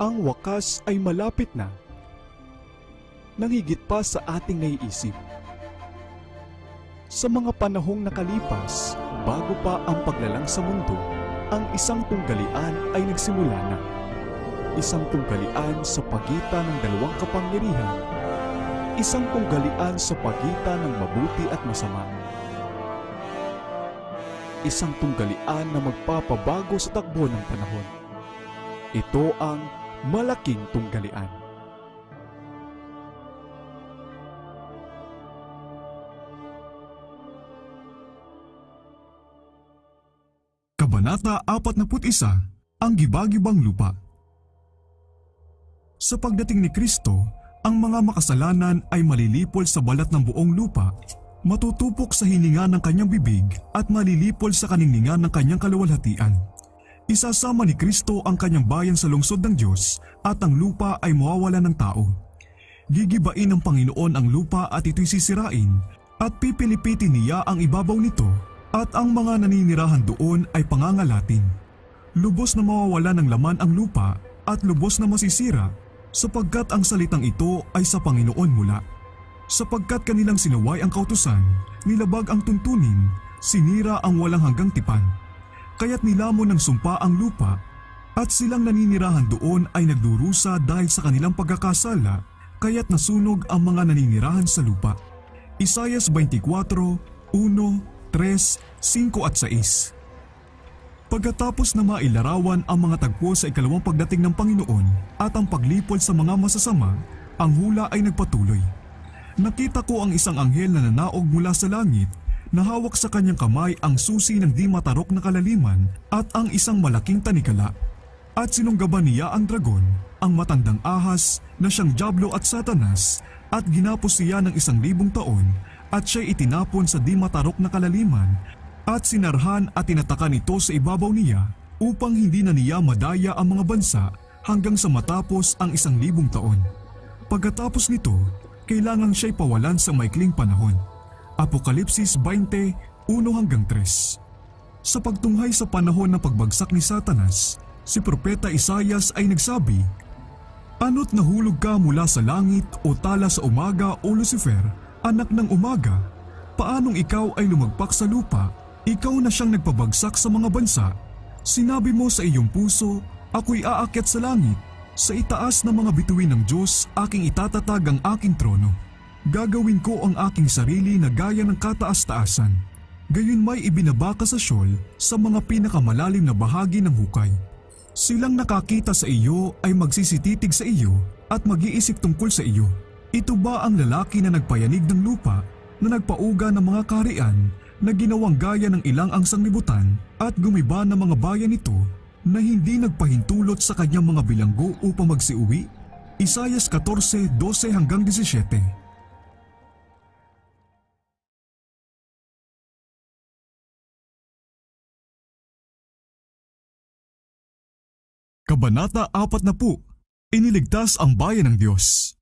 Ang wakas ay malapit na nang pa sa ating naiisip. Sa mga panahong nakalipas, bago pa ang paglalang sa mundo, ang isang tunggalian ay nagsimula na. Isang tunggalian sa pagitan ng dalawang kapangyarihan isang tunggalian sa pagitan ng mabuti at masama. Isang tunggalian na magpapabago sa takbo ng panahon. Ito ang malaking tunggalian. Kabanata 41, Ang Gibagibang Lupa Sa pagdating ni Kristo, ang mga makasalanan ay malilipol sa balat ng buong lupa, matutupok sa hininga ng kanyang bibig at malilipol sa kaningninga ng kanyang kaluwalhatian. Isasama ni Kristo ang kanyang bayan sa lungsod ng Diyos at ang lupa ay mawawala ng tao. Gigibain ng Panginoon ang lupa at ito'y sisirain at pipilipitin niya ang ibabaw nito at ang mga naninirahan doon ay pangangalatin. Lubos na mawawala ng laman ang lupa at lubos na masisira sapagkat ang salitang ito ay sa Panginoon mula. Sapagkat kanilang sinaway ang kautusan, nilabag ang tuntunin, sinira ang walang hanggang tipan. Kaya't nilamon ng sumpa ang lupa at silang naninirahan doon ay nagdurusa dahil sa kanilang pagkakasala kaya't nasunog ang mga naninirahan sa lupa. Isayas 24, 1, 3, 5 at 6 Pagkatapos na mailarawan ang mga tagpo sa ikalawang pagdating ng Panginoon at ang paglipol sa mga masasama, ang hula ay nagpatuloy. Nakita ko ang isang anghel na nanaog mula sa langit na hawak sa kanyang kamay ang susi ng di matarok na kalaliman at ang isang malaking tanikala. At sinunggaban niya ang dragon, ang matandang ahas na siyang Diablo at Satanas at ginapos siya ng isang libong taon at siya'y itinapon sa di matarok na kalaliman at sinarhan at tinatakan ito sa ibabaw niya upang hindi na niya madaya ang mga bansa hanggang sa matapos ang isang libong taon. Pagkatapos nito, kailangan siya'y pawalan sa maikling panahon. Apokalipsis 201 1-3 Sa pagtunghay sa panahon ng pagbagsak ni Satanas, si Propeta Isayas ay nagsabi, Ano't nahulog ka mula sa langit o tala sa umaga o Lucifer, anak ng umaga, paanong ikaw ay lumagpak sa lupa ikaw na siyang nagpabagsak sa mga bansa. Sinabi mo sa iyong puso, ako'y aakyat sa langit. Sa itaas ng mga bituin ng Diyos, aking itatatag ang aking trono. Gagawin ko ang aking sarili na gaya ng kataas-taasan. Gayon may ibinaba ka sa Sheol sa mga pinakamalalim na bahagi ng hukay. Silang nakakita sa iyo ay magsisititig sa iyo at mag-iisip tungkol sa iyo. Ito ba ang lalaki na nagpayanig ng lupa na nagpauga ng mga karian na ginawang gaya ng ilang ang sanglibutan at gumiba ng mga bayan nito na hindi nagpahintulot sa kanyang mga bilanggo upang magsiuwi? Isayas 14:12 hanggang 17. Kabanata 4 na po. Iniligtas ang bayan ng Diyos.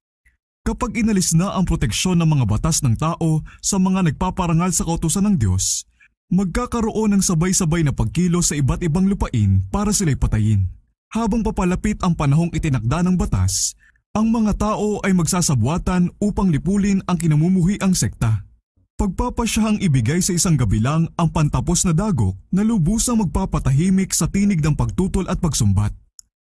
Kapag inalis na ang proteksyon ng mga batas ng tao sa mga nagpaparangal sa kautusan ng Diyos, magkakaroon ng sabay-sabay na pagkilo sa iba't ibang lupain para sila'y patayin. Habang papalapit ang panahong itinakda ng batas, ang mga tao ay magsasabwatan upang lipulin ang kinamumuhi ang sekta. Pagpapasyahang ibigay sa isang gabi lang ang pantapos na dagok na lubusang magpapatahimik sa tinig ng pagtutol at pagsumbat.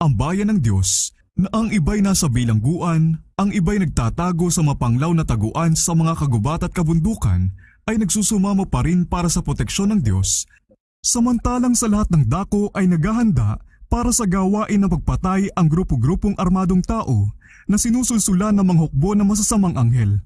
Ang bayan ng Diyos na ang iba'y nasa bilangguan, ang iba'y nagtatago sa mapanglaw na taguan sa mga kagubat at kabundukan ay nagsusumamo pa rin para sa proteksyon ng Diyos, samantalang sa lahat ng dako ay naghahanda para sa gawain ng pagpatay ang grupo-grupong armadong tao na sinusulsulan ng mga hukbo ng masasamang anghel.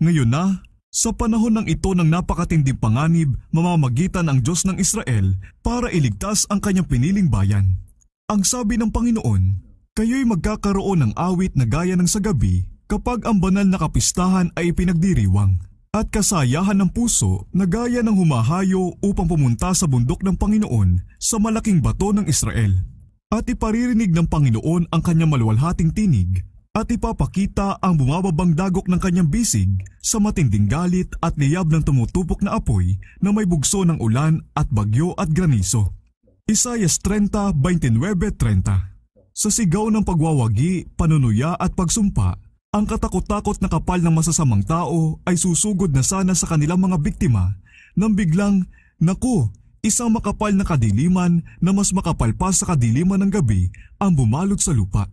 Ngayon na, sa panahon ng ito ng napakatinding panganib, mamamagitan ang Diyos ng Israel para iligtas ang kanyang piniling bayan. Ang sabi ng Panginoon, Kayo'y magkakaroon ng awit na gaya ng sa gabi kapag ang banal na kapistahan ay pinagdiriwang at kasayahan ng puso na gaya ng humahayo upang pumunta sa bundok ng Panginoon sa malaking bato ng Israel. At iparirinig ng Panginoon ang kanyang maluwalhating tinig at ipapakita ang bumababang dagok ng kanyang bisig sa matinding galit at liyab ng tumutupok na apoy na may bugso ng ulan at bagyo at graniso. Isayas 30, 29, 30 sa sigaw ng pagwawagi, panunuya at pagsumpa, ang katakot-takot na kapal ng masasamang tao ay susugod na sana sa kanilang mga biktima nang biglang, naku, isang makapal na kadiliman na mas makapal pa sa kadiliman ng gabi ang bumalot sa lupa.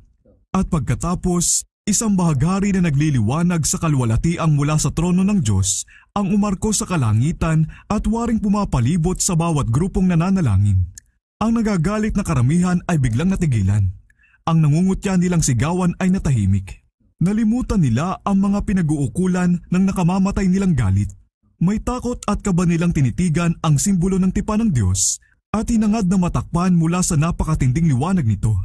At pagkatapos, isang bahagari na nagliliwanag sa kalwalatiang mula sa trono ng Diyos ang umarko sa kalangitan at waring pumapalibot sa bawat grupong nananalangin. Ang nagagalit na karamihan ay biglang natigilan ang nangungutya nilang sigawan ay natahimik. Nalimutan nila ang mga pinag-uukulan ng nakamamatay nilang galit. May takot at kaba nilang tinitigan ang simbolo ng tipa ng Diyos at hinangad na matakpan mula sa napakatinding liwanag nito.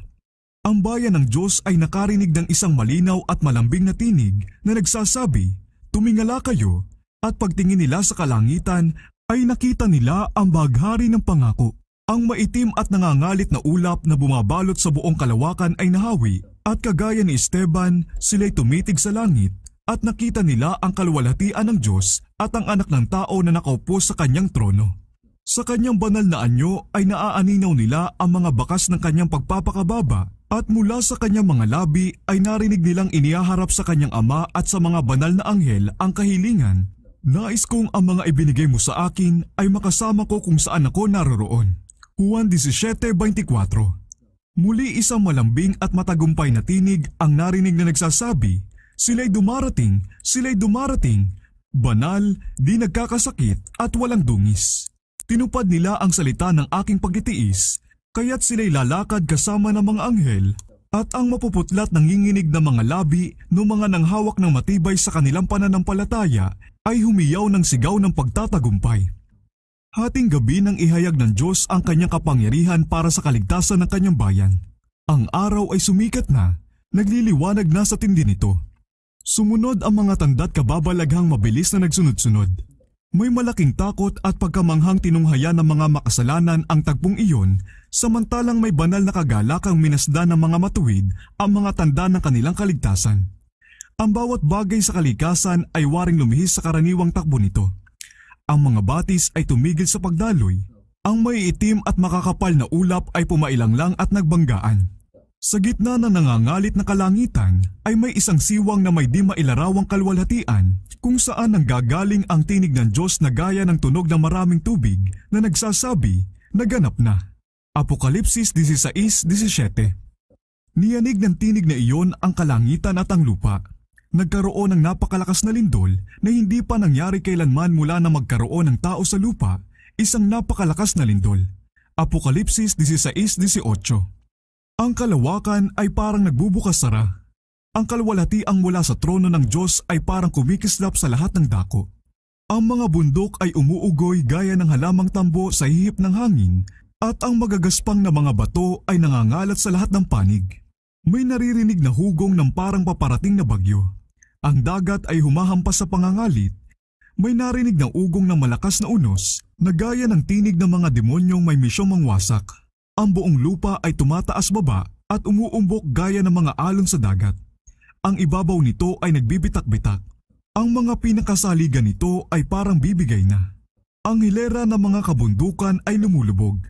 Ang bayan ng Diyos ay nakarinig ng isang malinaw at malambing na tinig na nagsasabi, Tumingala kayo, at pagtingin nila sa kalangitan ay nakita nila ang baghari ng pangako. Ang maitim at nangangalit na ulap na bumabalot sa buong kalawakan ay nahawi at kagaya ni Esteban sila'y tumitig sa langit at nakita nila ang kaluwalhatian ng Diyos at ang anak ng tao na nakaupo sa kanyang trono. Sa kanyang banal na anyo ay naaaninaw nila ang mga bakas ng kanyang pagpapakababa at mula sa kanyang mga labi ay narinig nilang iniaharap sa kanyang ama at sa mga banal na anghel ang kahilingan. Nais kong ang mga ibinigay mo sa akin ay makasama ko kung saan ako naroroon. Juan 17.24 Muli isang malambing at matagumpay na tinig ang narinig na nagsasabi, Sila'y dumarating, sila'y dumarating, banal, di nagkakasakit at walang dungis. Tinupad nila ang salita ng aking pagitiis, kaya't sila'y lalakad kasama ng mga anghel at ang mapuputlat nanginginig ng mga labi ng mga nanghawak ng matibay sa kanilang pananampalataya ay humiyaw ng sigaw ng pagtatagumpay. Hating gabi nang ihayag ng Diyos ang kanyang kapangyarihan para sa kaligtasan ng kanyang bayan. Ang araw ay sumikat na, nagliliwanag na sa tindi nito. Sumunod ang mga tanda't kababalaghang mabilis na nagsunod-sunod. May malaking takot at pagkamanghang tinunghaya ng mga makasalanan ang tagpong iyon, samantalang may banal na kagalakang minasda ng mga matuwid ang mga tanda ng kanilang kaligtasan. Ang bawat bagay sa kalikasan ay waring lumihis sa karaniwang takbo nito. Ang mga batis ay tumigil sa pagdaloy. Ang may itim at makakapal na ulap ay pumailanglang at nagbanggaan. Sa gitna na nangangalit na kalangitan ay may isang siwang na may di mailarawang kalwalhatian kung saan nanggagaling ang tinig ng Diyos na gaya ng tunog ng maraming tubig na nagsasabi, naganap na. Apokalipsis 16.17 Niyanig ng tinig na iyon ang kalangitan at ang lupa Nagkaroon ng napakalakas na lindol na hindi pa nangyari kailanman mula na magkaroon ng tao sa lupa, isang napakalakas na lindol. Apokalipsis 16.18 Ang kalawakan ay parang nagbubukas sara. Ang kalwalhatiang mula sa trono ng Diyos ay parang kumikislap sa lahat ng dako. Ang mga bundok ay umuugoy gaya ng halamang tambo sa hihip ng hangin at ang magagaspang na mga bato ay nangangalat sa lahat ng panig. May naririnig na hugong ng parang paparating na bagyo. Ang dagat ay humahampas sa pangangalit. May narinig na ugong na malakas na unos na gaya ng tinig ng mga demonyong may misyong mangwasak. Ang buong lupa ay tumataas baba at umuumbok gaya ng mga alon sa dagat. Ang ibabaw nito ay nagbibitak-bitak. Ang mga pinakasaligan nito ay parang bibigay na. Ang hilera ng mga kabundukan ay lumulubog.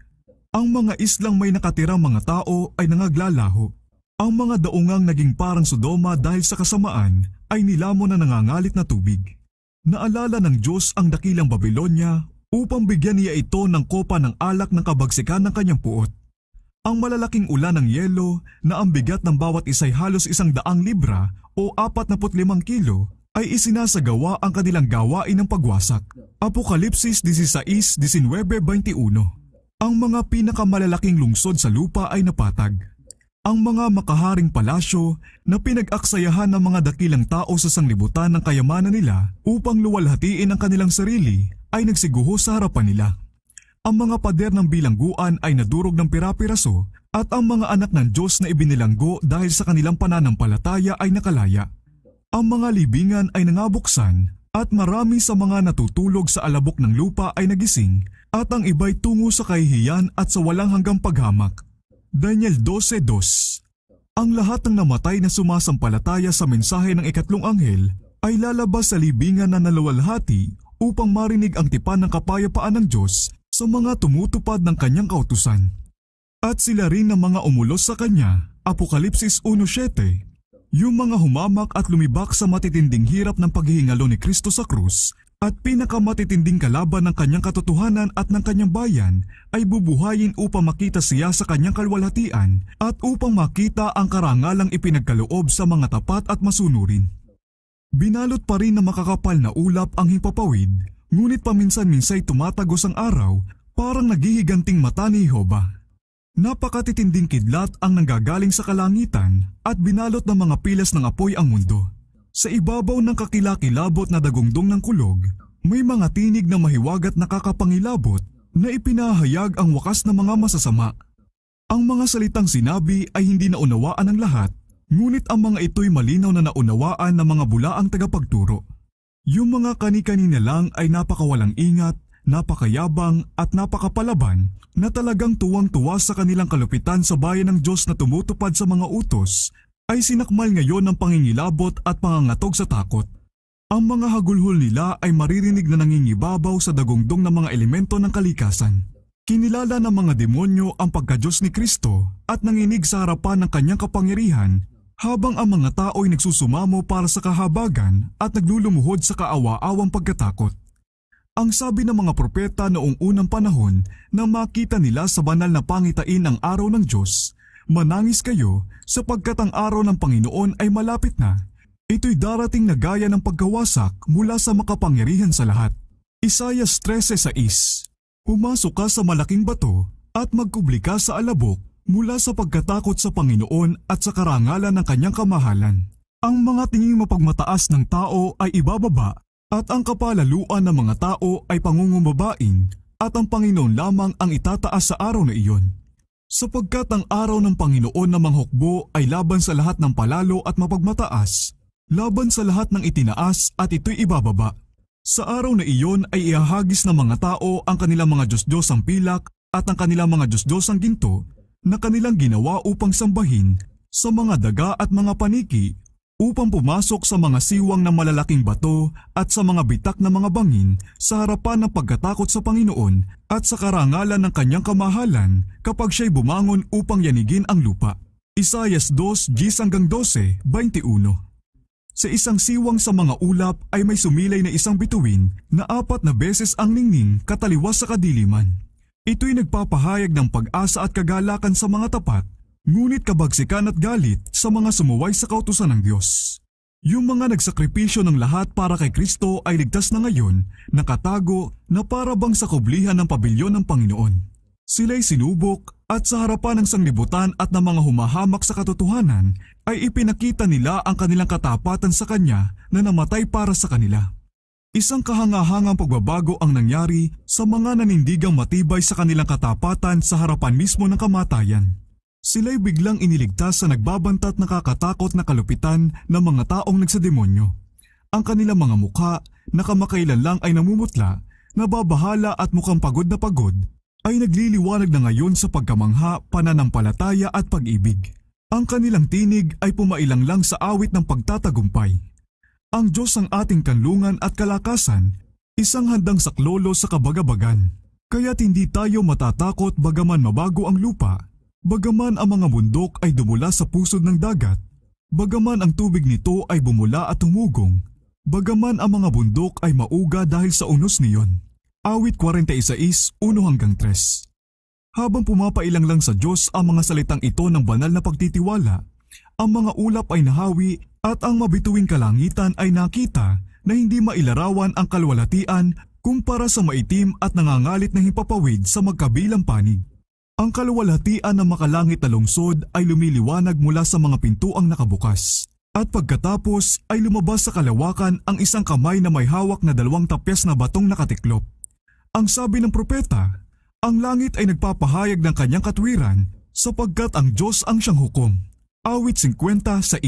Ang mga islang may nakatirang mga tao ay nangaglalaho. Ang mga daungang naging parang Sodoma dahil sa kasamaan ay nilamon na nangangalit na tubig. Naalala ng Diyos ang dakilang Babylonia upang bigyan niya ito ng kopa ng alak ng kabagsikan ng kanyang puot. Ang malalaking ulan ng yelo na ang bigat ng bawat isa'y halos isang daang libra o apat na limang kilo ay isinasagawa ang kanilang gawain ng pagwasak. Apokalipsis 16.19.21 Ang mga pinakamalalaking lungsod sa lupa ay napatag ang mga makaharing palasyo na pinag-aksayahan ng mga dakilang tao sa sanglibutan ng kayamanan nila upang luwalhatiin ang kanilang sarili ay nagsiguho sa harapan nila. Ang mga pader ng bilangguan ay nadurog ng pirapiraso at ang mga anak ng Diyos na ibinilanggo dahil sa kanilang pananampalataya ay nakalaya. Ang mga libingan ay nangabuksan at marami sa mga natutulog sa alabok ng lupa ay nagising at ang iba'y tungo sa kahihiyan at sa walang hanggang paghamak. Daniel 12.2 Ang lahat ng namatay na sumasampalataya sa mensahe ng ikatlong anghel ay lalabas sa libingan na nalawalhati upang marinig ang tipan ng kapayapaan ng Diyos sa mga tumutupad ng kanyang kautusan. At sila rin ng mga umulos sa kanya, Apokalipsis 1.7, yung mga humamak at lumibak sa matitinding hirap ng paghihingalo ni Kristo sa krus at pinakamatitinding kalaban ng kanyang katotohanan at ng kanyang bayan ay bubuhayin upang makita siya sa kanyang kalwalhatian at upang makita ang karangalang ipinagkaloob sa mga tapat at masunurin. Binalot pa rin ng makakapal na ulap ang himpapawid, ngunit paminsan-minsay tumatagos ang araw parang naghihiganting mata ni Jehovah. Napakatitinding kidlat ang nanggagaling sa kalangitan at binalot ng mga pilas ng apoy ang mundo. Sa ibabaw ng kakilakilabot na dagungdong ng kulog, may mga tinig na mahiwagat na kakapangilabot na ipinahayag ang wakas ng mga masasama. Ang mga salitang sinabi ay hindi naunawaan ng lahat, ngunit ang mga ito'y malinaw na naunawaan ng mga bulaang tagapagturo. Yung mga kani-kanina lang ay napakawalang ingat, napakayabang at napakapalaban na talagang tuwang-tuwa sa kanilang kalupitan sa bayan ng Diyos na tumutupad sa mga utos ay sinakmal ngayon ng pangingilabot at pangangatog sa takot. Ang mga hagulhol nila ay maririnig na nangingibabaw sa dagungdong ng mga elemento ng kalikasan. Kinilala ng mga demonyo ang pagkadyos ni Kristo at nanginig sa harapan ng kanyang kapangyarihan habang ang mga tao ay nagsusumamo para sa kahabagan at naglulumuhod sa kaawa-awang pagkatakot. Ang sabi ng mga propeta noong unang panahon na makita nila sa banal na pangitain ang araw ng Diyos Manangis kayo sapagkat ang araw ng Panginoon ay malapit na. Ito'y darating na gaya ng pagkawasak mula sa makapangyarihan sa lahat. Isaiah 13.6 Pumasok ka sa malaking bato at magkubli ka sa alabok mula sa pagkatakot sa Panginoon at sa karangalan ng kanyang kamahalan. Ang mga tinging mapagmataas ng tao ay ibababa at ang kapalaluan ng mga tao ay pangungumbabain at ang Panginoon lamang ang itataas sa araw na iyon sapagkat ang araw ng Panginoon na manghukbo ay laban sa lahat ng palalo at mapagmataas, laban sa lahat ng itinaas at ito'y ibababa. Sa araw na iyon ay ihahagis ng mga tao ang kanilang mga Diyos-Diyos ang pilak at ang kanilang mga Diyos-Diyos ang ginto na kanilang ginawa upang sambahin sa mga daga at mga paniki upang pumasok sa mga siwang ng malalaking bato at sa mga bitak ng mga bangin sa harapan ng pagkatakot sa Panginoon at sa karangalan ng kanyang kamahalan kapag siya'y bumangon upang yanigin ang lupa. Isayas 2, 12 21 sa isang siwang sa mga ulap ay may sumilay na isang bituin na apat na beses ang ningning kataliwas sa kadiliman. Ito'y nagpapahayag ng pag-asa at kagalakan sa mga tapat Ngunit kabagsikan at galit sa mga sumuway sa kautusan ng Diyos. Yung mga nagsakripisyo ng lahat para kay Kristo ay ligtas na ngayon, nakatago na para bang sa kublihan ng pabilyon ng Panginoon. Sila'y sinubok at sa harapan ng sanglibutan at ng mga humahamak sa katotohanan ay ipinakita nila ang kanilang katapatan sa Kanya na namatay para sa kanila. Isang kahangahangang pagbabago ang nangyari sa mga nanindigang matibay sa kanilang katapatan sa harapan mismo ng kamatayan. Sila'y biglang iniligtas sa nagbabantat na kakatakot na kalupitan ng mga taong nagsademonyo. Ang kanilang mga mukha, nakamakailan lang ay namumutla, nababahala at mukhang pagod na pagod, ay nagliliwanag na ngayon sa pagkamangha, pananampalataya at pag-ibig. Ang kanilang tinig ay pumailang lang sa awit ng pagtatagumpay. Ang Diyos ang ating kanlungan at kalakasan, isang handang saklolo sa kabagabagan. Kaya't hindi tayo matatakot bagaman mabago ang lupa Bagaman ang mga bundok ay dumula sa pusod ng dagat, bagaman ang tubig nito ay bumula at tumugong, bagaman ang mga bundok ay mauga dahil sa unos niyon. Awit 46, 3 Habang pumapailang lang sa Diyos ang mga salitang ito ng banal na pagtitiwala, ang mga ulap ay nahawi at ang mabituing kalangitan ay nakita na hindi mailarawan ang kalwalatian kumpara sa maitim at nangangalit na himpapawid sa magkabilang panig. Ang kaluwalhatian ng makalangit na lungsod ay lumiliwanag mula sa mga pintuang nakabukas. At pagkatapos ay lumabas sa kalawakan ang isang kamay na may hawak na dalawang tapyas na batong nakatiklop. Ang sabi ng propeta, ang langit ay nagpapahayag ng kanyang katwiran sapagkat ang Diyos ang siyang hukom. Awit 50.6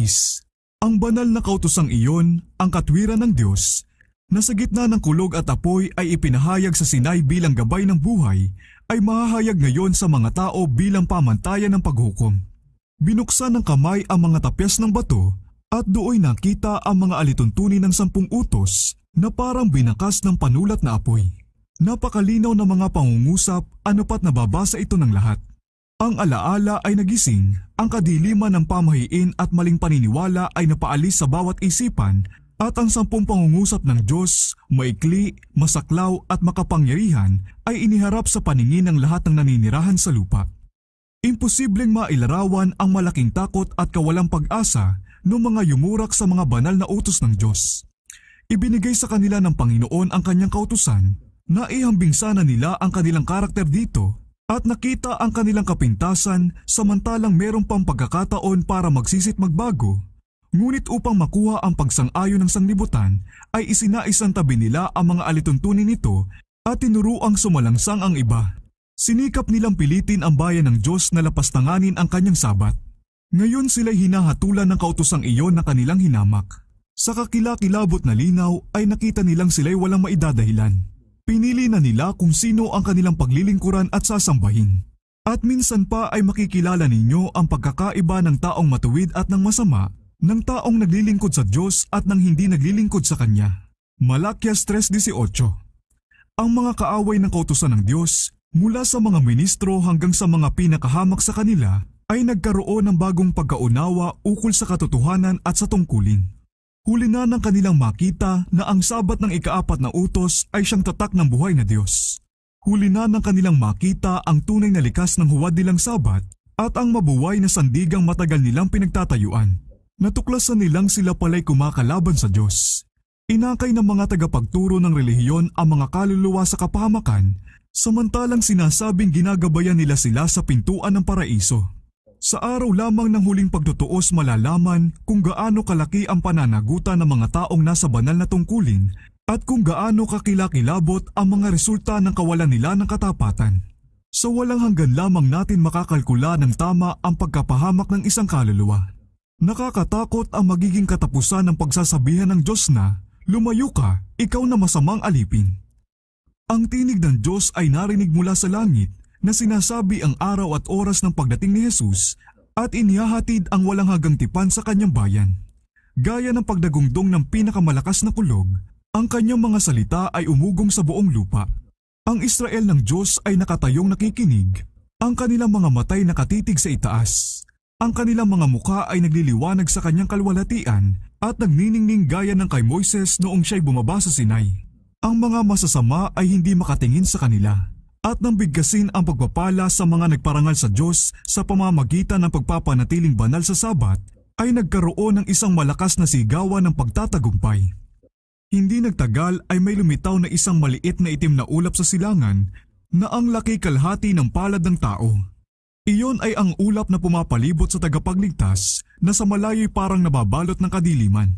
Ang banal na kautosang iyon, ang katwiran ng Diyos, na sa gitna ng kulog at apoy ay ipinahayag sa Sinai bilang gabay ng buhay ay mahahayag ngayon sa mga tao bilang pamantayan ng paghukom. Binuksan ng kamay ang mga tapyas ng bato at dooy nakita ang mga alituntunin ng sampung utos na parang binakas ng panulat na apoy. Napakalinaw ng mga pangungusap ano pat nababasa ito ng lahat. Ang alaala ay nagising, ang kadiliman ng pamahiin at maling paniniwala ay napaalis sa bawat isipan at ang sampung pangungusap ng Diyos, maikli, masaklaw at makapangyarihan ay iniharap sa paningin ng lahat ng naninirahan sa lupa. Imposibleng mailarawan ang malaking takot at kawalang pag-asa ng mga yumurak sa mga banal na utos ng Diyos. Ibinigay sa kanila ng Panginoon ang kanyang kautusan na ihambing sana nila ang kanilang karakter dito at nakita ang kanilang kapintasan samantalang merong pampagkakataon para magsisit magbago Ngunit upang makuha ang pagsang-ayon ng sanglibutan ay isinais ang tabi nila ang mga alituntunin nito at tinuruang sumalangsang ang iba. Sinikap nilang pilitin ang bayan ng Diyos na lapastanganin ang kanyang sabat. Ngayon sila'y hinahatulan ng kautosang iyon na kanilang hinamak. Sa kakilakilabot na linaw ay nakita nilang sila'y walang maidadahilan. Pinili na nila kung sino ang kanilang paglilingkuran at sasambahin. At minsan pa ay makikilala ninyo ang pagkakaiba ng taong matuwid at ng masama ng taong naglilingkod sa Diyos at ng hindi naglilingkod sa Kanya. Malakyas 3.18 Ang mga kaaway ng kautusan ng Diyos mula sa mga ministro hanggang sa mga pinakahamak sa kanila ay nagkaroon ng bagong pagkaunawa ukol sa katotohanan at sa tungkulin. Huli na ng kanilang makita na ang sabat ng ikaapat na utos ay siyang tatak ng buhay na Diyos. Huli na ng kanilang makita ang tunay na likas ng huwad nilang sabat at ang mabuway na sandigang matagal nilang pinagtatayuan. Natuklasan nilang sila pala'y kumakalaban sa Diyos. Inakay ng mga tagapagturo ng relihiyon ang mga kaluluwa sa kapahamakan samantalang sinasabing ginagabayan nila sila sa pintuan ng paraiso. Sa araw lamang ng huling pagtutuos malalaman kung gaano kalaki ang pananagutan ng mga taong nasa banal na tungkulin at kung gaano kakilakilabot ang mga resulta ng kawalan nila ng katapatan. Sa walang hanggan lamang natin makakalkula ng tama ang pagkapahamak ng isang kaluluwa. Nakakatakot ang magiging katapusan ng pagsasabihan ng Diyos na, lumayo ka, ikaw na masamang alipin. Ang tinig ng Diyos ay narinig mula sa langit na sinasabi ang araw at oras ng pagdating ni Jesus at inihahatid ang walang hagang tipan sa kanyang bayan. Gaya ng pagdagungdong ng pinakamalakas na kulog, ang kanyang mga salita ay umugong sa buong lupa. Ang Israel ng Diyos ay nakatayong nakikinig, ang kanilang mga matay nakatitig sa itaas. Ang kanilang mga muka ay nagliliwanag sa kanyang kalwalatian at nagniningning gaya ng kay Moises noong siya'y bumaba sa Sinay. Ang mga masasama ay hindi makatingin sa kanila at nang bigkasin ang pagpapala sa mga nagparangal sa Diyos sa pamamagitan ng pagpapanatiling banal sa Sabat ay nagkaroon ng isang malakas na sigawan ng pagtatagumpay. Hindi nagtagal ay may lumitaw na isang maliit na itim na ulap sa silangan na ang laki kalhati ng palad ng tao. Iyon ay ang ulap na pumapalibot sa tagapagligtas na sa malayo'y parang nababalot ng kadiliman.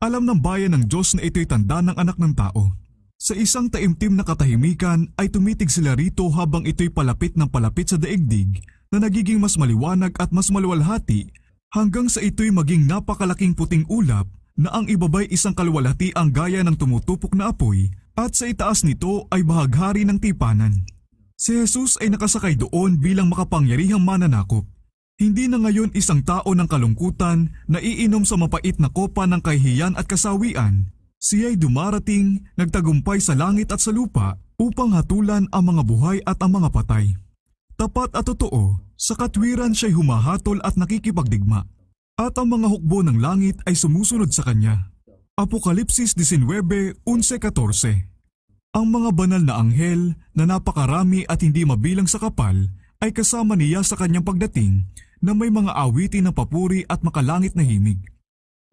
Alam ng bayan ng Diyos na ito'y tanda ng anak ng tao. Sa isang taimtim na katahimikan ay tumitig sila rito habang ito'y palapit ng palapit sa daigdig na nagiging mas maliwanag at mas maluwalhati hanggang sa ito'y maging napakalaking puting ulap na ang ibabay isang kalwalhati ang gaya ng tumutupok na apoy at sa itaas nito ay bahaghari ng tipanan. Si Jesus ay nakasakay doon bilang makapangyarihang mananakop. Hindi na ngayon isang tao ng kalungkutan na iinom sa mapait na kopa ng kahihiyan at kasawian. Siya'y dumarating, nagtagumpay sa langit at sa lupa upang hatulan ang mga buhay at ang mga patay. Tapat at totoo, sa katwiran siya'y humahatol at nakikipagdigma. At ang mga hukbo ng langit ay sumusunod sa kanya. Apokalipsis 19.11-14 ang mga banal na anghel na napakarami at hindi mabilang sa kapal ay kasama niya sa kanyang pagdating na may mga awitin ng papuri at makalangit na himig.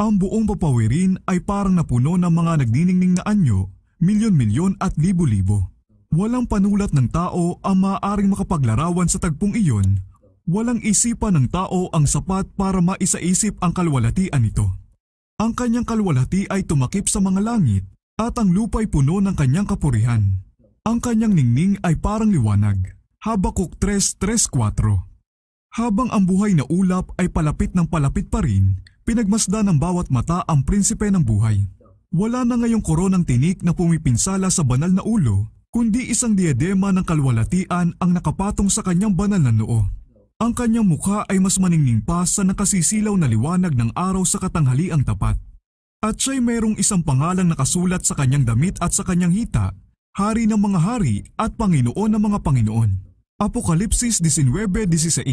Ang buong papawirin ay parang napuno ng mga nagniningning na anyo, milyon-milyon at libo-libo. Walang panulat ng tao ang maaaring makapaglarawan sa tagpong iyon. Walang isipan ng tao ang sapat para maisaisip ang kalwalatian nito. Ang kanyang kalwalati ay tumakip sa mga langit at ang lupa'y puno ng kanyang kapurihan. Ang kanyang ningning ay parang liwanag. Habakuk 3.3.4 Habang ang buhay na ulap ay palapit ng palapit pa rin, pinagmasda ng bawat mata ang prinsipe ng buhay. Wala na ngayong koronang tinik na pumipinsala sa banal na ulo, kundi isang diadema ng kalwalatian ang nakapatong sa kanyang banal na noo. Ang kanyang mukha ay mas maningning pa sa nakasisilaw na liwanag ng araw sa katanghaliang tapat. At siya'y mayroong isang pangalan nakasulat sa kanyang damit at sa kanyang hita, Hari ng mga hari at Panginoon ng mga Panginoon. Apokalipsis 19.16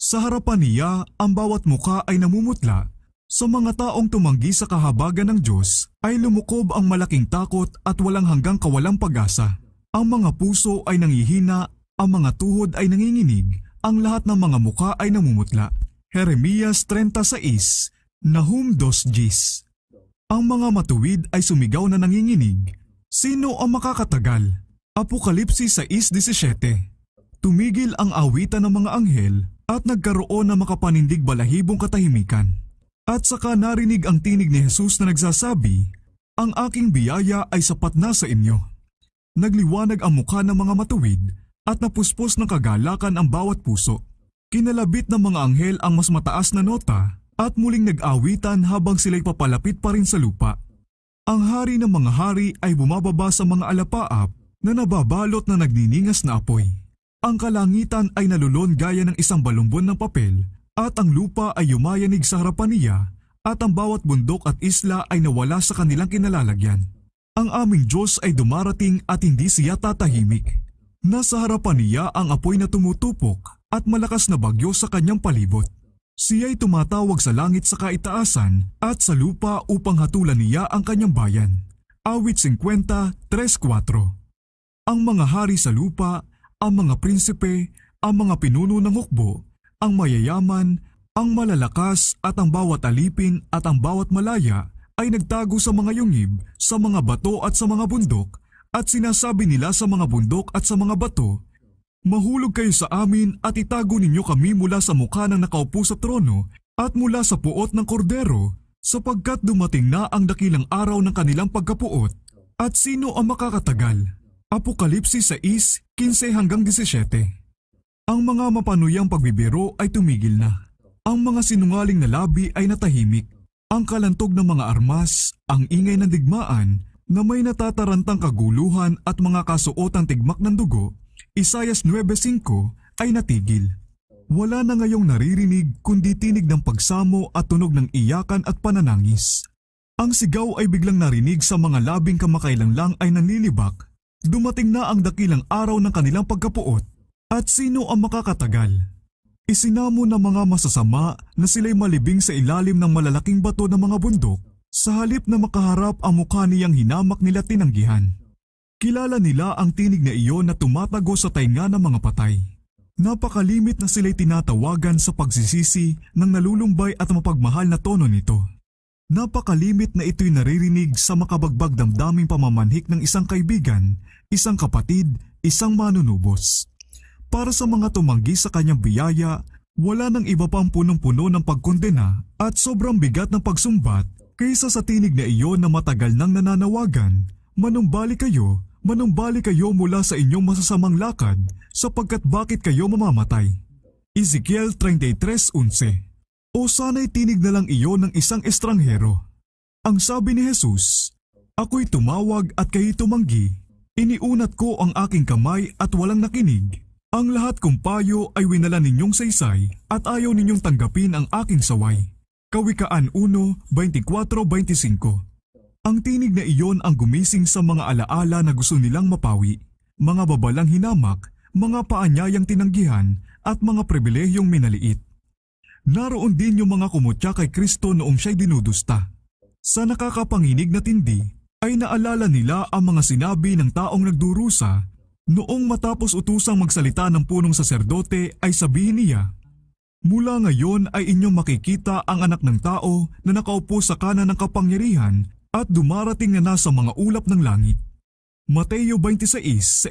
Sa harapan niya, ang bawat muka ay namumutla. Sa mga taong tumanggi sa kahabagan ng Diyos ay lumukob ang malaking takot at walang hanggang kawalang pag-asa. Ang mga puso ay nangihina, ang mga tuhod ay nanginginig, ang lahat ng mga muka ay namumutla. Jeremias 36, Nahum 2.10 ang mga matuwid ay sumigaw na nanginginig. Sino ang makakatagal? Apokalipsis 6.17 Tumigil ang awitan ng mga anghel at nagkaroon ng makapanindig balahibong katahimikan. At saka narinig ang tinig ni Jesus na nagsasabi, Ang aking biyaya ay sapat na sa inyo. Nagliwanag ang mukha ng mga matuwid at napuspos ng kagalakan ang bawat puso. Kinalabit ng mga anghel ang mas mataas na nota at muling nag-awitan habang sila'y papalapit pa rin sa lupa. Ang hari ng mga hari ay bumababa sa mga alapaap na nababalot na nagniningas na apoy. Ang kalangitan ay nalulon gaya ng isang balumbon ng papel at ang lupa ay yumayanig sa harapan niya at ang bawat bundok at isla ay nawala sa kanilang kinalalagyan. Ang aming Diyos ay dumarating at hindi siya tatahimik. Nasa harapan niya ang apoy na tumutupok at malakas na bagyo sa kanyang palibot. Siya'y tumatawag sa langit sa kaitaasan at sa lupa upang hatulan niya ang kanyang bayan. Awit 50.3.4 Ang mga hari sa lupa, ang mga prinsipe, ang mga pinuno ng hukbo, ang mayayaman, ang malalakas at ang bawat alipin at ang bawat malaya ay nagtago sa mga yungib, sa mga bato at sa mga bundok at sinasabi nila sa mga bundok at sa mga bato Mahulog kayo sa amin at itago ninyo kami mula sa mukha ng nakaupo sa trono at mula sa puot ng kordero sapagkat dumating na ang dakilang araw ng kanilang pagkapuot at sino ang makakatagal. Apokalipsis 6:15 hanggang 17. Ang mga mapanuyang pagbibiro ay tumigil na. Ang mga sinungaling na labi ay natahimik. Ang kalantog ng mga armas, ang ingay ng digmaan na may natatarantang kaguluhan at mga kasuotang tigmak ng dugo Isayas 9.5 ay natigil. Wala na ngayong naririnig kundi tinig ng pagsamo at tunog ng iyakan at pananangis. Ang sigaw ay biglang narinig sa mga labing kamakailang lang ay nanlilibak. Dumating na ang dakilang araw ng kanilang pagkapuot. At sino ang makakatagal? Isinamo ng mga masasama na sila'y malibing sa ilalim ng malalaking bato ng mga bundok sa halip na makaharap ang mukha niyang hinamak nila tinanggihan. Kilala nila ang tinig na iyon na tumatago sa tainga ng mga patay. Napakalimit na sila'y tinatawagan sa pagsisisi ng nalulumbay at mapagmahal na tono nito. Napakalimit na ito'y naririnig sa makabagbag damdaming pamamanhik ng isang kaibigan, isang kapatid, isang manunubos. Para sa mga tumanggi sa kanyang biyaya, wala nang iba pang punong-puno ng pagkondena at sobrang bigat ng pagsumbat kaysa sa tinig na iyon na matagal nang nananawagan, manumbali kayo manumbalik kayo mula sa inyong masasamang lakad sapagkat bakit kayo mamamatay. Ezekiel 33.11 O sana'y tinig na lang iyon ng isang estranghero. Ang sabi ni Jesus, Ako'y tumawag at kayo'y tumanggi. Iniunat ko ang aking kamay at walang nakinig. Ang lahat kong payo ay winala ninyong saysay at ayaw ninyong tanggapin ang aking saway. Kawikaan 1, 24-25 ang tinig na iyon ang gumising sa mga alaala na gusto nilang mapawi, mga babalang hinamak, mga paanyayang tinanggihan at mga pribilehiyong minaliit. Naroon din yung mga kumutya kay Kristo noong siya'y dinudusta. Sa nakakapanginig na tindi ay naalala nila ang mga sinabi ng taong nagdurusa noong matapos utusang magsalita ng punong saserdote ay sabihin niya, Mula ngayon ay inyong makikita ang anak ng tao na nakaupo sa kanan ng kapangyarihan at dumarating na nasa mga ulap ng langit. Mateo 26.64 sa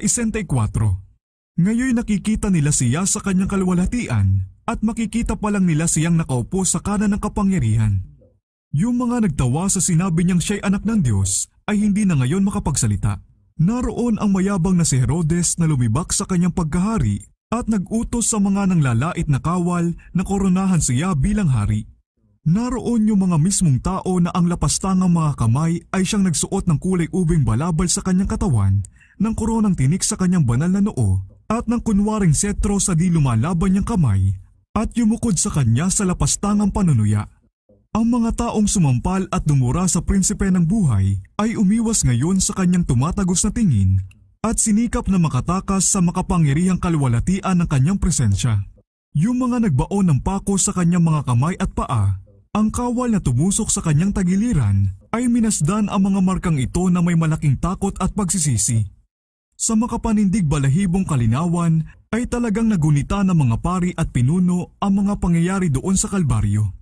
Ngayon nakikita nila siya sa kanyang kalwalhatian at makikita pa lang nila siyang nakaupo sa kanan ng kapangyarihan. Yung mga nagtawa sa sinabi niyang siya'y anak ng Diyos ay hindi na ngayon makapagsalita. Naroon ang mayabang na si Herodes na lumibak sa kanyang pagkahari at nag-utos sa mga nanglalait na kawal na koronahan siya bilang hari. Naroon yung mga mismong tao na ang lapastangang mga kamay ay siyang nagsuot ng kulay ubing balabal sa kanyang katawan, ng koronang tinik sa kanyang banal na noo, at ng kunwaring setro sa di lumalaban niyang kamay, at yumukod sa kanya sa lapastangang panunuya. Ang mga taong sumampal at dumura sa prinsipe ng buhay ay umiwas ngayon sa kanyang tumatagos na tingin at sinikap na makatakas sa makapangyarihang kalwalatian ng kanyang presensya. Yung mga nagbaon ng pako sa kanyang mga kamay at paa ang kawal na tumusok sa kanyang tagiliran ay minasdan ang mga markang ito na may malaking takot at pagsisisi. Sa makapanindig balahibong kalinawan ay talagang nagunita ng mga pari at pinuno ang mga pangyayari doon sa kalbaryo.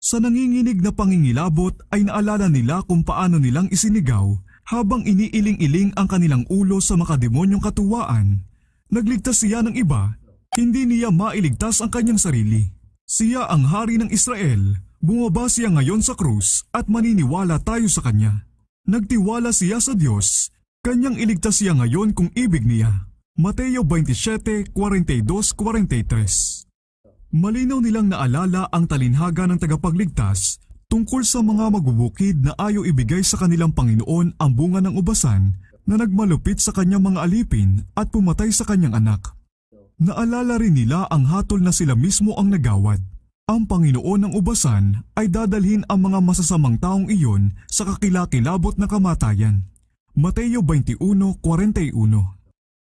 Sa nanginginig na pangingilabot ay naalala nila kung paano nilang isinigaw habang iniiling-iling ang kanilang ulo sa makademonyong katuwaan. Nagligtas siya ng iba, hindi niya mailigtas ang kanyang sarili. Siya ang hari ng Israel Bumaba siya ngayon sa krus at maniniwala tayo sa Kanya. Nagtiwala siya sa Diyos. Kanyang iligtas siya ngayon kung ibig niya. Mateo 27:42-43 Malinaw nilang naalala ang talinhaga ng tagapagligtas tungkol sa mga magbubukid na ayaw ibigay sa kanilang Panginoon ang bunga ng ubasan na nagmalupit sa kanyang mga alipin at pumatay sa kanyang anak. Naalala rin nila ang hatol na sila mismo ang nagawad. Ang Panginoon ng ubasan ay dadalhin ang mga masasamang taong iyon sa kakilakilabot na kamatayan. Mateo 21:41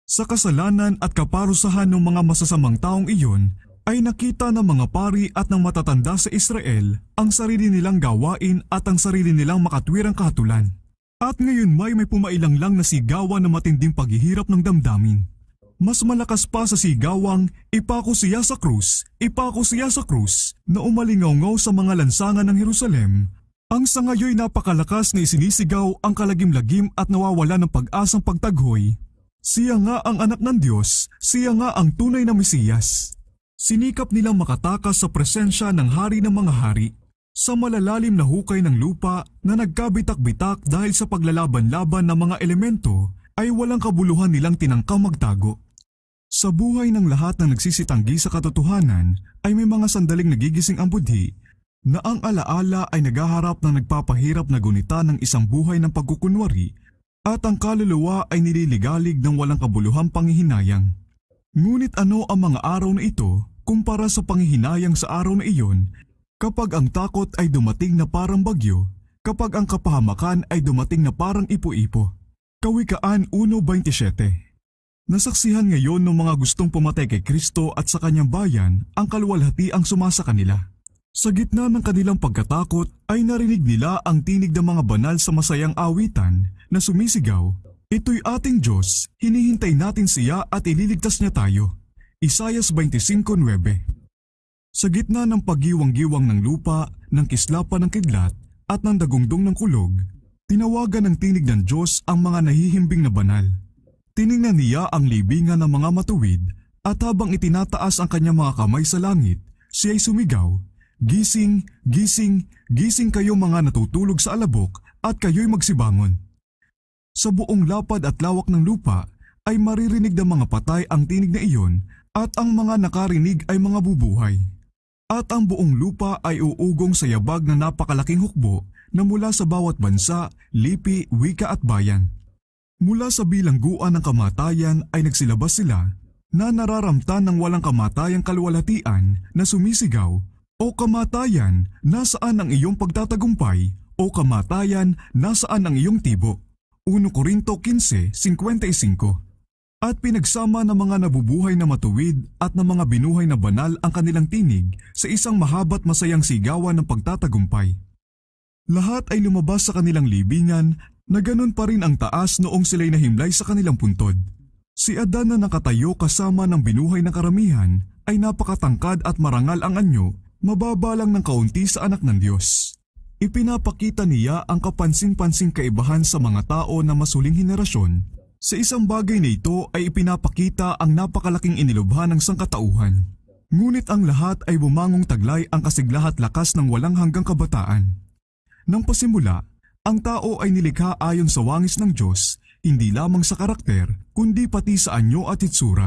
Sa kasalanan at kaparusahan ng mga masasamang taong iyon ay nakita ng mga pari at ng matatanda sa Israel ang sarili nilang gawain at ang sarili nilang makatwirang kahatulan. At ngayon may may pumailang lang na sigawan ng matinding paghihirap ng damdamin mas malakas pa sa sigawang ipako siya sa krus, ipako siya sa krus na umalingaw sa mga lansangan ng Jerusalem. Ang sangayoy napakalakas na isinisigaw ang kalagim-lagim at nawawala ng pag-asang pagtaghoy. Siya nga ang anak ng Diyos, siya nga ang tunay na Mesiyas. Sinikap nilang makatakas sa presensya ng hari ng mga hari sa malalalim na hukay ng lupa na nagkabitak-bitak dahil sa paglalaban-laban ng mga elemento ay walang kabuluhan nilang tinangkang magtago. Sa buhay ng lahat na nagsisitanggi sa katotohanan ay may mga sandaling nagigising ang budhi na ang alaala ay nagaharap na nagpapahirap na gunita ng isang buhay ng pagkukunwari at ang kaluluwa ay nililigalig ng walang kabuluhang pangihinayang. Ngunit ano ang mga araw na ito kumpara sa pangihinayang sa araw na iyon kapag ang takot ay dumating na parang bagyo, kapag ang kapahamakan ay dumating na parang ipo-ipo. Kawikaan 1.27 Nasaksihan ngayon ng mga gustong pumatay kay Kristo at sa kanyang bayan ang kaluwalhati ang sumasa kanila. Sa gitna ng kanilang pagkatakot ay narinig nila ang tinig ng mga banal sa masayang awitan na sumisigaw, Ito'y ating Diyos, hinihintay natin siya at ililigtas niya tayo. Isayas 25.9 Sa gitna ng pagiwang-giwang ng lupa, ng kislapan ng kidlat, at ng dagungdong ng kulog, tinawagan ng tinig ng Diyos ang mga nahihimbing na banal. Tiningnan niya ang libingan ng mga matuwid at habang itinataas ang kanyang mga kamay sa langit, siya ay sumigaw, Gising, gising, gising kayo mga natutulog sa alabok at kayo'y magsibangon. Sa buong lapad at lawak ng lupa ay maririnig ng mga patay ang tinig na iyon at ang mga nakarinig ay mga bubuhay. At ang buong lupa ay uugong sa yabag na napakalaking hukbo na mula sa bawat bansa, lipi, wika at bayan. Mula sa bilangguan ng kamatayan ay nagsilabas sila na nararamtan ng walang kamatayang kalwalatian na sumisigaw o kamatayan nasaan ang iyong pagtatagumpay o kamatayan nasaan ang iyong tibo. 1 Korinto 15.55 At pinagsama ng mga nabubuhay na matuwid at ng mga binuhay na banal ang kanilang tinig sa isang mahabat masayang sigawan ng pagtatagumpay. Lahat ay lumabas sa kanilang libingan na ganun pa rin ang taas noong sila'y nahimlay sa kanilang puntod. Si Adan na nakatayo kasama ng binuhay ng karamihan ay napakatangkad at marangal ang anyo, mababa lang ng kaunti sa anak ng Diyos. Ipinapakita niya ang kapansin-pansing kaibahan sa mga tao na masuling henerasyon. Sa isang bagay na ito ay ipinapakita ang napakalaking inilubha ng sangkatauhan. Ngunit ang lahat ay bumangong taglay ang kasiglahat lakas ng walang hanggang kabataan. Nang pasimula, ang tao ay nilikha ayon sa wangis ng Diyos, hindi lamang sa karakter, kundi pati sa anyo at itsura.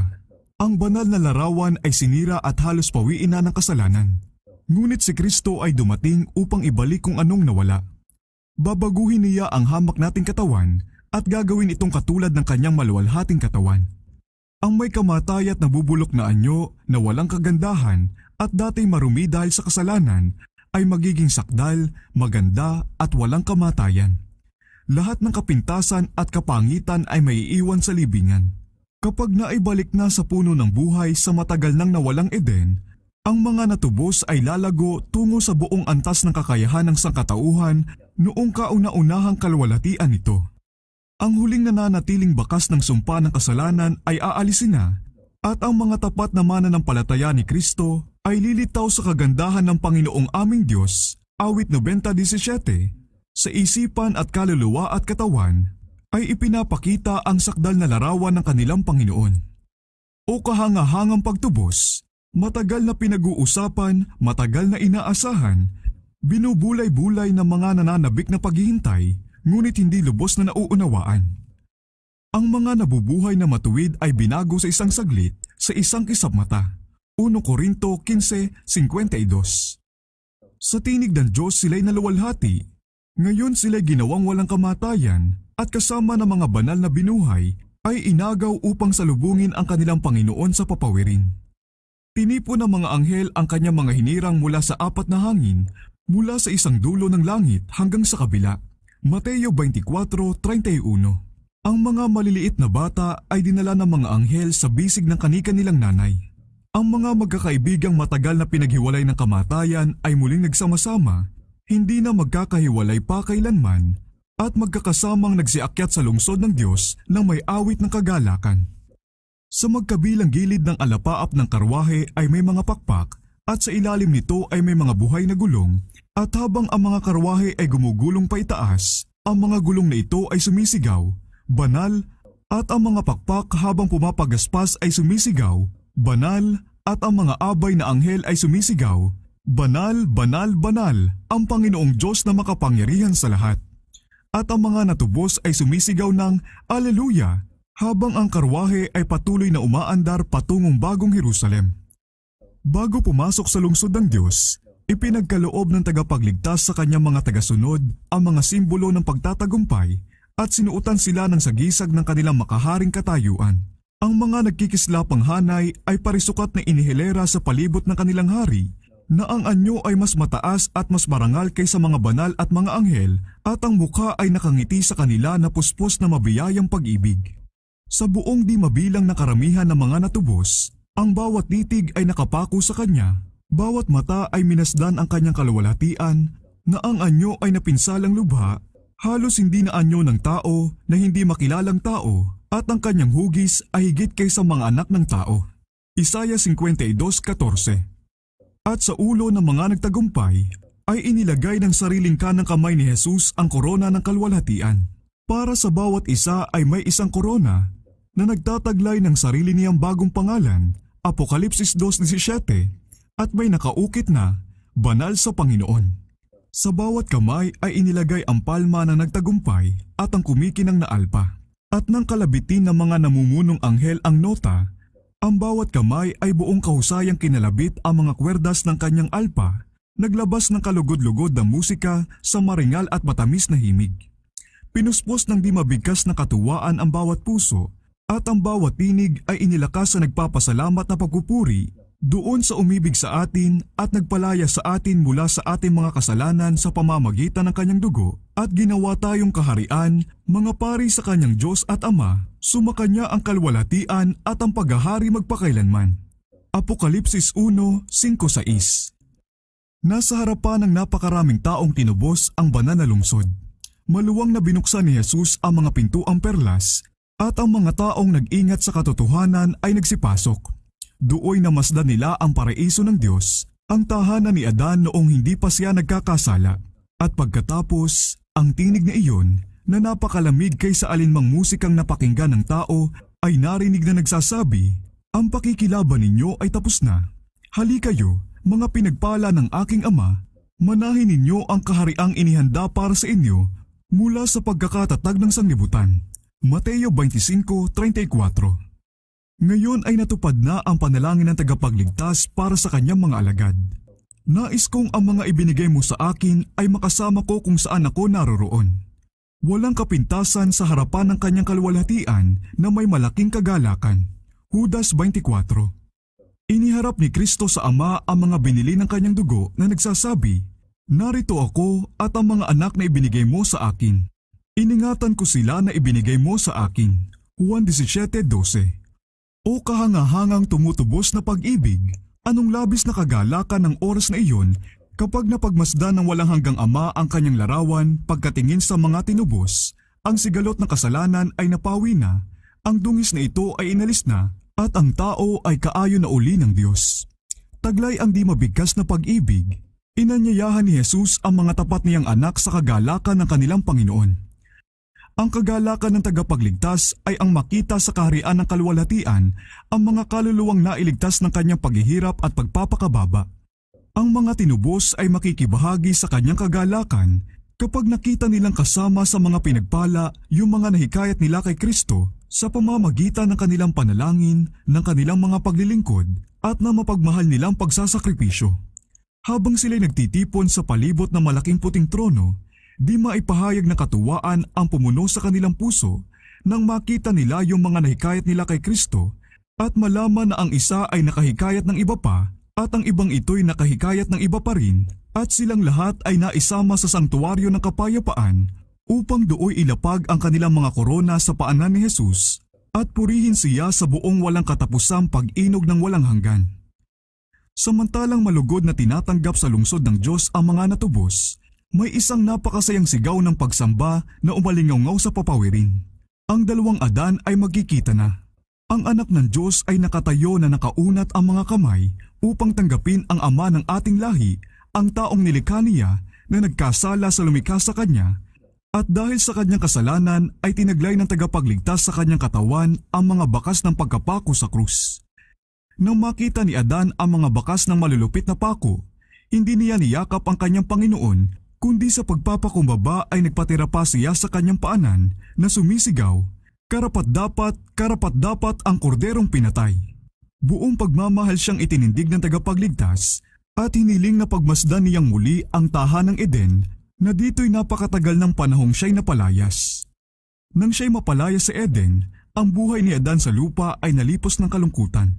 Ang banal na larawan ay sinira at halos pawiin na ng kasalanan. Ngunit si Kristo ay dumating upang ibalik kung anong nawala. Babaguhin niya ang hamak nating katawan at gagawin itong katulad ng kanyang maluwalhating katawan. Ang may kamatay at nabubulok na anyo na walang kagandahan at dati marumi dahil sa kasalanan ay magiging sakdal, maganda at walang kamatayan. Lahat ng kapintasan at kapangitan ay maiiwan sa libingan. Kapag naibalik na sa puno ng buhay sa matagal nang nawalang Eden, ang mga natubos ay lalago tungo sa buong antas ng kakayahan ng sangkatauhan noong kauna-unahang kalwalatian nito. Ang huling nananatiling bakas ng sumpa ng kasalanan ay aalisin na at ang mga tapat na mana ng palataya ni Kristo ay lilitaw sa kagandahan ng Panginoong aming Diyos, awit 90.17, sa isipan at kaluluwa at katawan, ay ipinapakita ang sakdal na larawan ng kanilang Panginoon. O kahangahangang pagtubos, matagal na pinag-uusapan, matagal na inaasahan, binubulay-bulay ng mga nananabik na paghihintay, ngunit hindi lubos na nauunawaan. Ang mga nabubuhay na matuwid ay binago sa isang saglit, sa isang kisap mata. 1 Korinto 15.52 Sa tinig ng Diyos sila'y naluwalhati. Ngayon sila'y ginawang walang kamatayan at kasama ng mga banal na binuhay ay inagaw upang salubungin ang kanilang Panginoon sa papawirin. Tinipon ng mga anghel ang kanyang mga hinirang mula sa apat na hangin, mula sa isang dulo ng langit hanggang sa kabila. Mateo 24:31 Ang mga maliliit na bata ay dinala ng mga anghel sa bisig ng kanika nilang nanay. Ang mga magkakaibigang matagal na pinaghiwalay ng kamatayan ay muling nagsama-sama, hindi na magkakahiwalay pa kailanman at magkakasamang nagsiakyat sa lungsod ng Diyos ng may awit ng kagalakan. Sa magkabilang gilid ng alapaap ng karwahe ay may mga pakpak at sa ilalim nito ay may mga buhay na gulong at habang ang mga karwahe ay gumugulong pa itaas, ang mga gulong na ito ay sumisigaw, banal at ang mga pakpak habang pumapagaspas ay sumisigaw, Banal at ang mga abay na anghel ay sumisigaw, Banal, banal, banal, ang Panginoong Diyos na makapangyarihan sa lahat. At ang mga natubos ay sumisigaw ng Aleluya habang ang karwahe ay patuloy na umaandar patungong bagong Jerusalem. Bago pumasok sa lungsod ng Diyos, ipinagkaloob ng tagapagligtas sa kanyang mga tagasunod ang mga simbolo ng pagtatagumpay at sinuutan sila ng sagisag ng kanilang makaharing katayuan. Ang mga nagkikislapang hanay ay parisukat na inihilera sa palibot ng kanilang hari na ang anyo ay mas mataas at mas marangal kaysa mga banal at mga anghel at ang muka ay nakangiti sa kanila na puspos na mabiyayang pag-ibig. Sa buong di mabilang na karamihan ng mga natubos, ang bawat titig ay nakapako sa kanya, bawat mata ay minasdan ang kanyang kaluwalhatian na ang anyo ay napinsalang lubha, halos hindi na anyo ng tao na hindi makilalang tao at ang kanyang hugis ay higit kaysa mga anak ng tao. Isaya 52.14 At sa ulo ng mga nagtagumpay ay inilagay ng sariling kanang kamay ni Jesus ang korona ng kalwalhatian. Para sa bawat isa ay may isang korona na nagtataglay ng sarili niyang bagong pangalan, Apokalipsis 2.17, at may nakaukit na, banal sa Panginoon. Sa bawat kamay ay inilagay ang palma na nagtagumpay at ang kumikinang na alpa at nang kalabitin ng mga namumunong anghel ang nota, ang bawat kamay ay buong kahusayang kinalabit ang mga kwerdas ng kanyang alpa, naglabas ng kalugod-lugod na musika sa maringal at matamis na himig. Pinuspos ng di mabigkas na katuwaan ang bawat puso at ang bawat tinig ay inilakas sa nagpapasalamat na pagpupuri doon sa umibig sa atin at nagpalaya sa atin mula sa ating mga kasalanan sa pamamagitan ng kanyang dugo at ginawa tayong kaharian, mga pari sa kanyang Diyos at Ama, sumakanya ang kalwalatian at ang paghahari magpakailanman. Apokalipsis 1.5-6 Nasa harapan ng napakaraming taong tinubos ang banal na lungsod. Maluwang na binuksan ni Jesus ang mga pintuang perlas at ang mga taong nag-ingat sa katotohanan ay nagsipasok na masdan nila ang paraiso ng Diyos, ang tahanan ni Adan noong hindi pa siya nagkakasala. At pagkatapos, ang tinig na iyon na napakalamig kaysa alinmang musikang napakinggan ng tao ay narinig na nagsasabi, Ang pakikilaban ninyo ay tapos na. Hali kayo, mga pinagpala ng aking ama, manahin ninyo ang kahariang inihanda para sa inyo mula sa pagkakatatag ng sanglibutan. Mateo 25.34 ngayon ay natupad na ang panalangin ng tagapagligtas para sa kanyang mga alagad. Nais kong ang mga ibinigay mo sa akin ay makasama ko kung saan ako naroroon. Walang kapintasan sa harapan ng kanyang kalwalhatian na may malaking kagalakan. Judas 24 Iniharap ni Kristo sa Ama ang mga binili ng kanyang dugo na nagsasabi, Narito ako at ang mga anak na ibinigay mo sa akin. Iningatan ko sila na ibinigay mo sa akin. Juan 17.12 o kahangahangang tumutubos na pag-ibig, anong labis na kagalakan ng oras na iyon kapag napagmasdan ng walang hanggang ama ang kanyang larawan pagkatingin sa mga tinubos, ang sigalot ng kasalanan ay napawi na, ang dungis na ito ay inalis na, at ang tao ay kaayo na uli ng Diyos. Taglay ang di mabigkas na pag-ibig, inanyayahan ni Jesus ang mga tapat niyang anak sa kagalakan ng kanilang Panginoon. Ang kagalakan ng tagapagligtas ay ang makita sa kaharian ng kaluwalhatian ang mga kaluluwang nailigtas ng kanyang paghihirap at pagpapakababa. Ang mga tinubos ay makikibahagi sa kanyang kagalakan kapag nakita nilang kasama sa mga pinagpala yung mga nahikayat nila kay Kristo sa pamamagitan ng kanilang panalangin, ng kanilang mga paglilingkod at na mapagmahal nilang pagsasakripisyo. Habang sila'y nagtitipon sa palibot ng malaking puting trono, Di maipahayag na katuwaan ang pumuno sa kanilang puso nang makita nila yung mga nahikayat nila kay Kristo at malaman na ang isa ay nakahikayat ng iba pa at ang ibang ito'y nakahikayat ng iba pa rin at silang lahat ay naisama sa sangtuwaryo ng kapayapaan upang dooy ilapag ang kanilang mga korona sa paanan ni Jesus at purihin siya sa buong walang katapusang pag-inog ng walang hanggan. Samantalang malugod na tinatanggap sa lungsod ng Diyos ang mga natubos, may isang napakasayang sigaw ng pagsamba na umalingaw sa papawirin. Ang dalawang adan ay magkikita na. Ang anak ng Diyos ay nakatayo na nakaunat ang mga kamay upang tanggapin ang ama ng ating lahi, ang taong nilikha niya na nagkasala sa lumikha sa kanya at dahil sa kanyang kasalanan ay tinaglay ng tagapagligtas sa kanyang katawan ang mga bakas ng pagkapako sa krus. Nang makita ni Adan ang mga bakas ng malulupit na pako, hindi niya niyakap ang kanyang Panginoon kundi sa pagpapakumbaba ay nagpatira pa siya sa kanyang paanan na sumisigaw, Karapat dapat, karapat dapat ang korderong pinatay. Buong pagmamahal siyang itinindig ng tagapagligtas at hiniling na pagmasdan niyang muli ang tahanang Eden na dito'y napakatagal ng panahong siya'y napalayas. Nang siya'y mapalayas sa Eden, ang buhay ni Adan sa lupa ay nalipos ng kalungkutan.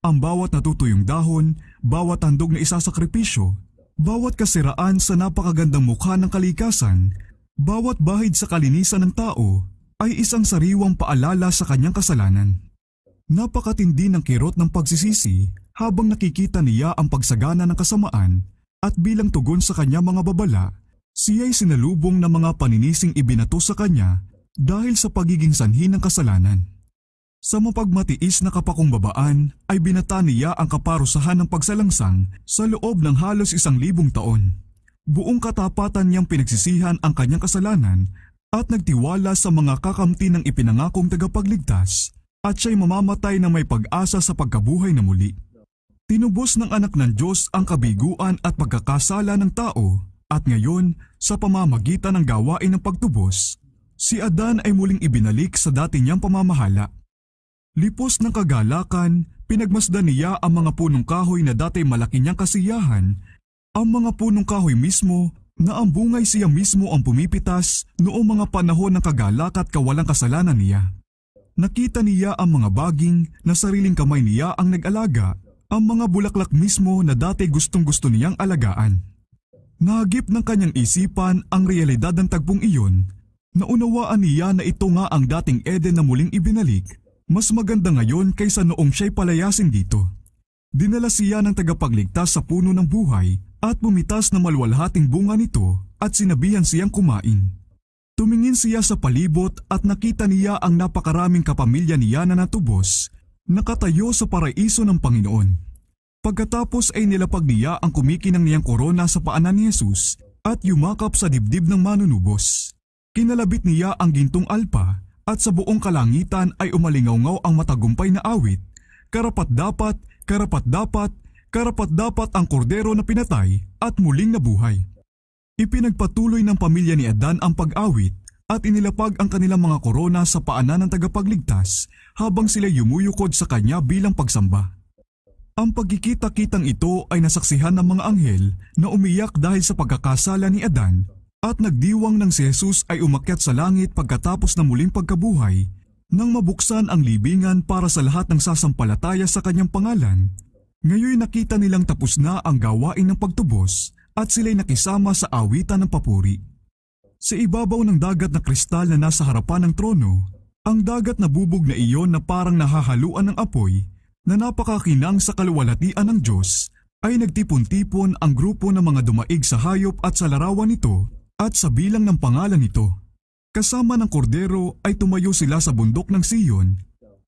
Ang bawat natutuyong dahon, bawat handog na isasakripisyo, bawat kasiraan sa napakagandang mukha ng kalikasan, bawat bahid sa kalinisan ng tao ay isang sariwang paalala sa kanyang kasalanan. Napakatindi ng kirot ng pagsisisi habang nakikita niya ang pagsagana ng kasamaan at bilang tugon sa kanya mga babala, siya ay sinalubong ng mga paninising ibinato sa kanya dahil sa pagiging sanhi ng kasalanan. Sa mapagmatiis na kapakumbabaan ay binata niya ang kaparusahan ng pagsalangsang sa loob ng halos isang libong taon. Buong katapatan niyang pinagsisihan ang kanyang kasalanan at nagtiwala sa mga kakamti ng ipinangakong tagapagligtas at siya'y mamamatay na may pag-asa sa pagkabuhay na muli. Tinubos ng anak ng Diyos ang kabiguan at pagkakasala ng tao at ngayon sa pamamagitan ng gawain ng pagtubos, si Adan ay muling ibinalik sa dati niyang pamamahala Lipos ng kagalakan, pinagmasdan niya ang mga punong kahoy na dati malaki niyang kasiyahan, ang mga punong kahoy mismo na ang bungay siya mismo ang pumipitas noong mga panahon ng kagalak at kawalang kasalanan niya. Nakita niya ang mga baging na sariling kamay niya ang nag-alaga, ang mga bulaklak mismo na dati gustong gusto niyang alagaan. Nahagip ng kanyang isipan ang realidad ng tagpong iyon, naunawaan niya na ito nga ang dating Eden na muling ibinalik mas maganda ngayon kaysa noong siya'y palayasin dito. Dinala siya ng tagapagligtas sa puno ng buhay at bumitas na malwalhating bunga nito at sinabihan siyang kumain. Tumingin siya sa palibot at nakita niya ang napakaraming kapamilya niya na natubos, nakatayo sa paraiso ng Panginoon. Pagkatapos ay nilapag niya ang kumikinang niyang korona sa paanan ni Jesus at yumakap sa dibdib ng manunubos. Kinalabit niya ang gintong alpa at sa buong kalangitan ay umalingawngaw ang matagumpay na awit, Karapat dapat, karapat dapat, karapat dapat ang kordero na pinatay at muling nabuhay. Ipinagpatuloy ng pamilya ni Adan ang pag-awit at inilapag ang kanilang mga korona sa paanan ng tagapagligtas habang sila yumuyukod sa kanya bilang pagsamba. Ang pagkikita-kitang ito ay nasaksihan ng mga anghel na umiyak dahil sa pagkakasala ni Adan at nagdiwang ng si Jesus ay umakyat sa langit pagkatapos ng muling pagkabuhay nang mabuksan ang libingan para sa lahat ng sasampalataya sa kanyang pangalan. Ngayon nakita nilang tapos na ang gawain ng pagtubos at sila'y nakisama sa awitan ng papuri. Sa ibabaw ng dagat na kristal na nasa harapan ng trono, ang dagat na bubog na iyon na parang nahahaluan ng apoy na napakakinang sa kaluwalhatian ng Diyos ay nagtipon-tipon ang grupo ng mga dumaig sa hayop at sa larawan nito at sa bilang ng pangalan nito, kasama ng kordero ay tumayo sila sa bundok ng Siyon.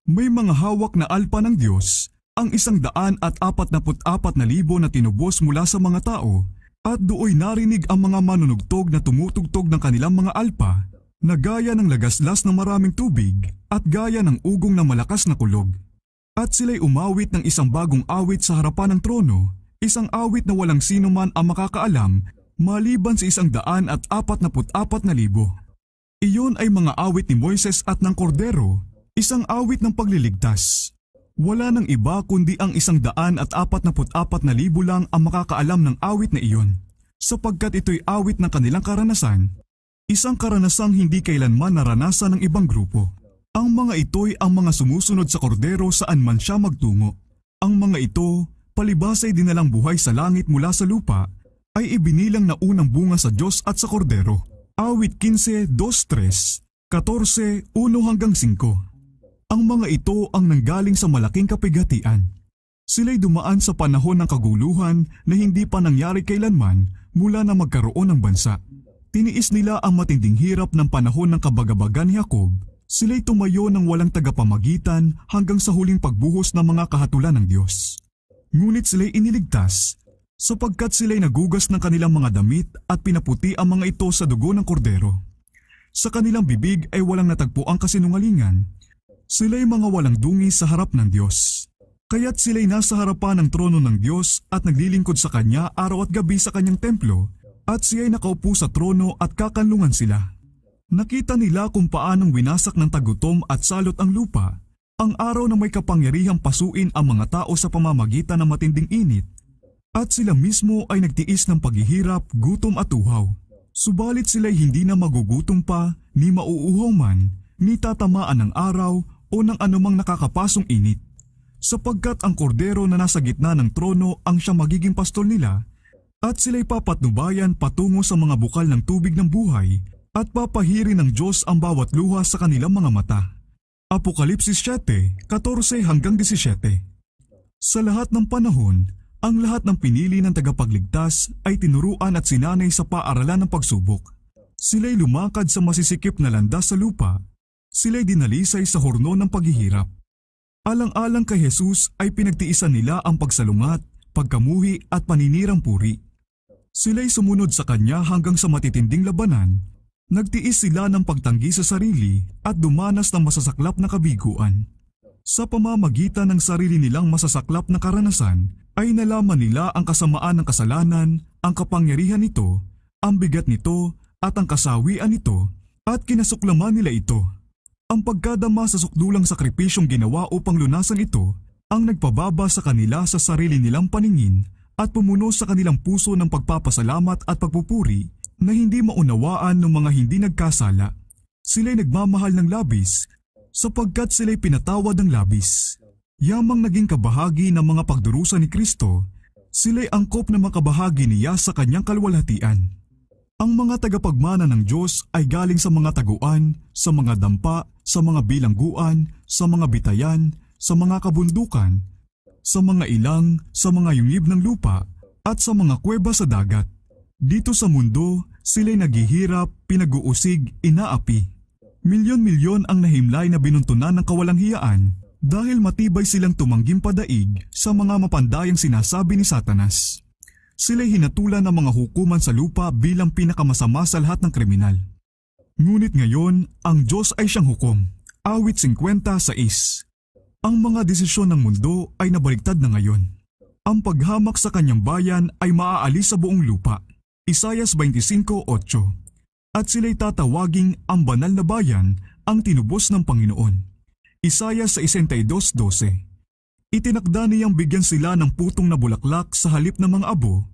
May mga hawak na alpa ng Diyos, ang isang daan at apat apat na libo na tinubos mula sa mga tao, at dooy narinig ang mga manunugtog na tumutugtog ng kanilang mga alpa, na gaya ng lagaslas ng maraming tubig at gaya ng ugong na malakas na kulog. At sila'y umawit ng isang bagong awit sa harapan ng trono, isang awit na walang sino man ang makakaalam maliban sa isang daan at apat na apat na libo. Iyon ay mga awit ni Moises at ng Kordero, isang awit ng pagliligtas. Wala nang iba kundi ang isang daan at apat na apat na libo lang ang makakaalam ng awit na iyon, sapagkat ito'y awit ng kanilang karanasan, isang karanasang hindi kailanman naranasan ng ibang grupo. Ang mga ito'y ang mga sumusunod sa kordero saan man siya magtungo. Ang mga ito, palibas dinalang buhay sa langit mula sa lupa ay ibinilang na unang bunga sa Diyos at sa Kordero. Awit 15.2.3, 14.1 hanggang 5. Ang mga ito ang nanggaling sa malaking kapigatian. Sila'y dumaan sa panahon ng kaguluhan na hindi pa nangyari kailanman mula na magkaroon ng bansa. Tiniis nila ang matinding hirap ng panahon ng kabagabagan ni Jacob. Sila'y tumayo ng walang tagapamagitan hanggang sa huling pagbuhos ng mga kahatulan ng Diyos. Ngunit sila'y iniligtas sapagkat sila'y nagugas ng kanilang mga damit at pinaputi ang mga ito sa dugo ng kordero. Sa kanilang bibig ay walang natagpo ang kasinungalingan. Sila'y mga walang dungi sa harap ng Diyos. Kaya't sila'y nasa harapan ng trono ng Diyos at naglilingkod sa Kanya araw at gabi sa Kanyang templo at siya'y nakaupo sa trono at kakanlungan sila. Nakita nila kung paanong winasak ng tagutom at salot ang lupa, ang araw na may kapangyarihang pasuin ang mga tao sa pamamagitan ng matinding init at sila mismo ay nagtiis ng paghihirap, gutom at uhaw. Subalit sila'y hindi na magugutom pa, ni mauuhaw man, ni tatamaan ng araw o ng anumang nakakapasong init. Sapagkat ang kordero na nasa gitna ng trono ang siyang magiging pastol nila at sila'y papatnubayan patungo sa mga bukal ng tubig ng buhay at papahiri ng Diyos ang bawat luha sa kanilang mga mata. Apokalipsis 7, 14 hanggang 17 Sa lahat ng panahon, ang lahat ng pinili ng tagapagligtas ay tinuruan at sinanay sa paaralan ng pagsubok. Sila'y lumakad sa masisikip na landas sa lupa. Sila'y dinalisay sa horno ng paghihirap. Alang-alang kay Jesus ay pinagtiisan nila ang pagsalungat, pagkamuhi at paninirang puri. Sila'y sumunod sa kanya hanggang sa matitinding labanan. Nagtiis sila ng pagtanggi sa sarili at dumanas ng masasaklap na kabiguan. Sa pamamagitan ng sarili nilang masasaklap na karanasan, ay nalaman nila ang kasamaan ng kasalanan, ang kapangyarihan nito, ang bigat nito at ang kasawian nito at kinasuklaman nila ito. Ang pagkadama sa sukdulang sakripisyong ginawa upang lunasan ito ang nagpababa sa kanila sa sarili nilang paningin at pumuno sa kanilang puso ng pagpapasalamat at pagpupuri na hindi maunawaan ng mga hindi nagkasala. Sila'y nagmamahal ng labis sapagkat sila'y pinatawad ng labis. Yamang naging kabahagi ng mga pagdurusa ni Kristo, sila'y angkop na makabahagi niya sa kanyang kalwalhatian. Ang mga tagapagmana ng Diyos ay galing sa mga taguan, sa mga dampa, sa mga bilangguan, sa mga bitayan, sa mga kabundukan, sa mga ilang, sa mga yungib ng lupa, at sa mga kuweba sa dagat. Dito sa mundo, sila'y naghihirap, pinag-uusig, inaapi. Milyon-milyon ang nahimlay na binuntunan ng kawalanghiyaan dahil matibay silang tumangging padaig sa mga mapandayang sinasabi ni Satanas. Sila'y hinatulan ng mga hukuman sa lupa bilang pinakamasama sa lahat ng kriminal. Ngunit ngayon, ang Diyos ay siyang hukom. Awit 50 sa Ang mga desisyon ng mundo ay nabaligtad na ngayon. Ang paghamak sa kanyang bayan ay maaalis sa buong lupa. Isayas 25.8 At sila'y tatawaging ang banal na bayan ang tinubos ng Panginoon Isaya sa 62.12 Itinakda niyang bigyan sila ng putong na bulaklak sa halip ng mga abo,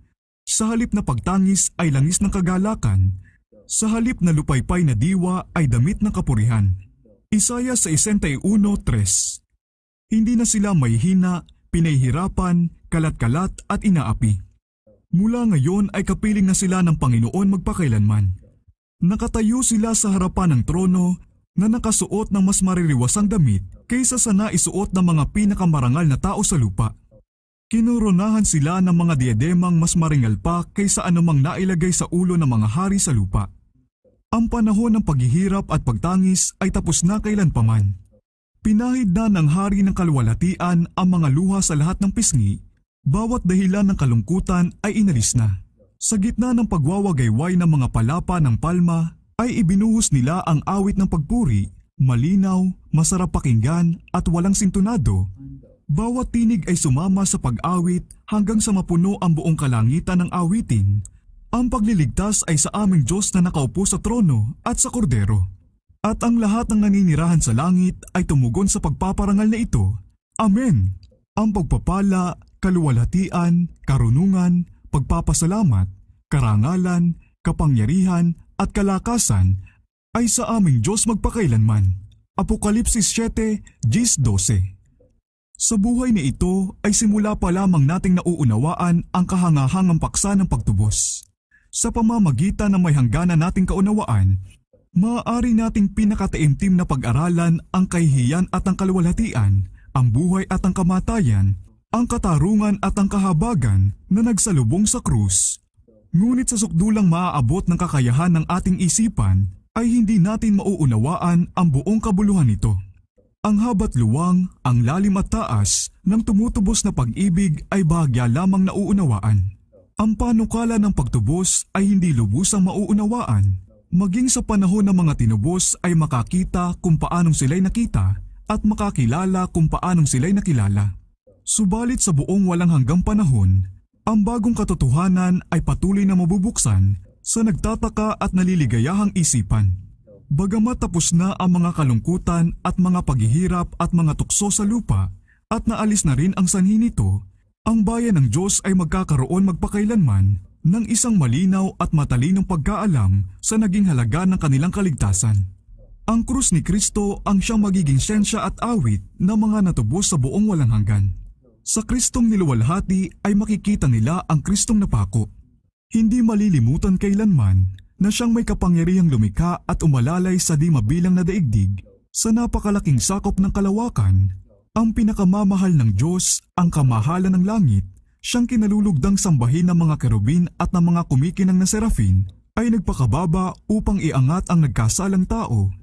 sa halip na pagtangis ay langis ng kagalakan, sa halip na lupaypay na diwa ay damit ng kapurihan. Isaya sa 61.3 Hindi na sila may hina, pinahihirapan, kalat-kalat at inaapi. Mula ngayon ay kapiling na sila ng Panginoon magpakailanman. Nakatayo sila sa harapan ng trono na nakasuot ng mas maririwasang damit kaysa sa naisuot ng mga pinakamarangal na tao sa lupa. Kinoronahan sila ng mga diademang mas maringal pa kaysa anumang nailagay sa ulo ng mga hari sa lupa. Ang panahon ng paghihirap at pagtangis ay tapos na kailanpaman. Pinahid na ng hari ng kalwalatian ang mga luha sa lahat ng pisngi, bawat dahilan ng kalungkutan ay inalis na. Sa gitna ng pagwawagayway ng mga palapa ng palma, ay ibinuhos nila ang awit ng pagpuri, malinaw, masarap pakinggan at walang sintunado. Bawat tinig ay sumama sa pag-awit hanggang sa mapuno ang buong kalangitan ng awitin. Ang pagliligtas ay sa aming Diyos na nakaupo sa trono at sa kordero. At ang lahat ng naninirahan sa langit ay tumugon sa pagpaparangal na ito. Amen! Ang pagpapala, kaluwalhatian, karunungan, pagpapasalamat, karangalan, kapangyarihan at kalakasan ay sa aming Diyos magpakailanman. Apokalipsis 7:12 Sa buhay na ito ay simula pa lamang nating nauunawaan ang kahangahangang paksa ng pagtubos. Sa pamamagitan ng may hangganan nating kaunawaan, maaari nating pinakataimtim na pag-aralan ang kahihiyan at ang kaluwalhatian, ang buhay at ang kamatayan, ang katarungan at ang kahabagan na nagsalubong sa krus Ngunit sa sukdulang maaabot ng kakayahan ng ating isipan ay hindi natin mauunawaan ang buong kabuluhan nito. Ang habat luwang, ang lalim at taas ng tumutubos na pag-ibig ay bahagya lamang nauunawaan. Ang panukala ng pagtubos ay hindi lubusang mauunawaan. Maging sa panahon ng mga tinubos ay makakita kung paanong sila'y nakita at makakilala kung paanong sila'y nakilala. Subalit sa buong walang hanggang panahon, ang bagong katotohanan ay patuloy na mabubuksan sa nagtataka at naliligayahang isipan. Bagamat tapos na ang mga kalungkutan at mga paghihirap at mga tukso sa lupa at naalis na rin ang sanhi nito, ang bayan ng Diyos ay magkakaroon magpakailanman ng isang malinaw at matalinong pagkaalam sa naging halaga ng kanilang kaligtasan. Ang krus ni Kristo ang siyang magiging siyensya at awit ng mga natubos sa buong walang hanggan. Sa Kristong niluwalhati ay makikita nila ang Kristong napako. Hindi malilimutan kailanman na siyang may kapangyarihang lumika at umalalay sa di mabilang na daigdig sa napakalaking sakop ng kalawakan. Ang pinakamamahal ng Diyos, ang kamahalan ng langit, siyang kinalulugdang sambahin ng mga kerubin at ng mga kumikinang na serafin ay nagpakababa upang iangat ang nagkasalang tao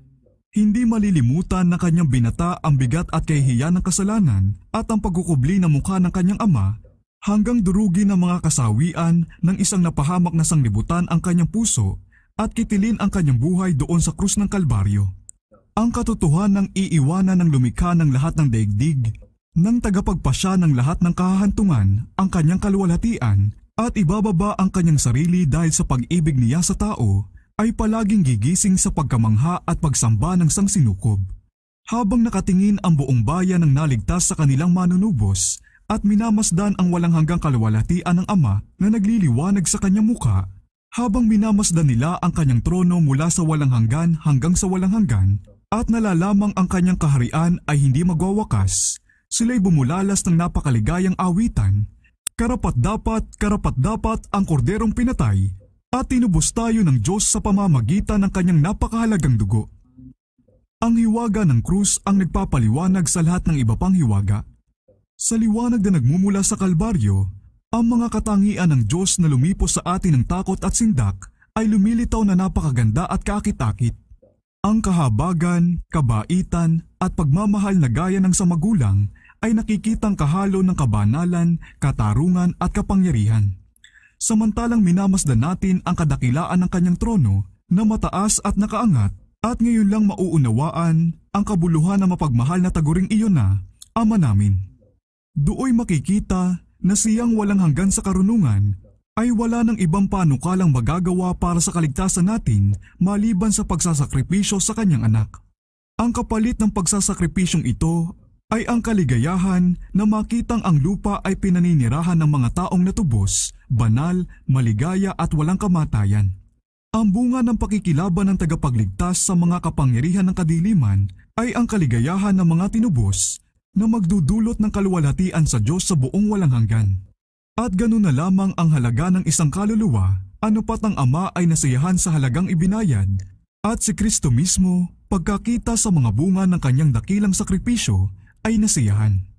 hindi malilimutan na kanyang binata ang bigat at kahihiyan ng kasalanan at ang pagkukubli ng mukha ng kanyang ama hanggang durugin ng mga kasawian ng isang napahamak na sanglibutan ang kanyang puso at kitilin ang kanyang buhay doon sa krus ng Kalbaryo. Ang katotohanan ng iiwanan ng lumikha ng lahat ng daigdig, ng tagapagpasya ng lahat ng kahantungan ang kanyang kaluwalhatian at ibababa ang kanyang sarili dahil sa pag-ibig niya sa tao ay palaging gigising sa pagkamangha at pagsamba ng sangsinukob. Habang nakatingin ang buong bayan ng naligtas sa kanilang manunubos at minamasdan ang walang hanggang kaluwalhatian ng ama na nagliliwanag sa kanyang muka, habang minamasdan nila ang kanyang trono mula sa walang hanggan hanggang sa walang hanggan at nalalamang ang kanyang kaharian ay hindi magwawakas, sila'y bumulalas ng napakaligayang awitan. Karapat dapat, karapat dapat ang korderong pinatay at tinubos tayo ng Diyos sa pamamagitan ng kanyang napakahalagang dugo. Ang hiwaga ng krus ang nagpapaliwanag sa lahat ng iba pang hiwaga. Sa liwanag na nagmumula sa Kalbaryo, ang mga katangian ng Diyos na lumipo sa atin ng takot at sindak ay lumilitaw na napakaganda at kaakit-akit. Ang kahabagan, kabaitan at pagmamahal na gaya ng sa magulang ay nakikitang kahalo ng kabanalan, katarungan at kapangyarihan samantalang minamasdan natin ang kadakilaan ng kanyang trono na mataas at nakaangat at ngayon lang mauunawaan ang kabuluhan ng mapagmahal na taguring iyon na Ama namin. Dooy makikita na siyang walang hanggan sa karunungan ay wala ng ibang panukalang magagawa para sa kaligtasan natin maliban sa pagsasakripisyo sa kanyang anak. Ang kapalit ng pagsasakripisyong ito ay ang kaligayahan na makitang ang lupa ay pinaninirahan ng mga taong natubos, banal, maligaya at walang kamatayan. Ang bunga ng pakikilaban ng tagapagligtas sa mga kapangyarihan ng kadiliman ay ang kaligayahan ng mga tinubos na magdudulot ng kaluwalhatian sa Diyos sa buong walang hanggan. At ganun na lamang ang halaga ng isang kaluluwa, ano pat ang Ama ay nasiyahan sa halagang ibinayad, at si Kristo mismo, pagkakita sa mga bunga ng kanyang dakilang sakripisyo, ay nasiyahan.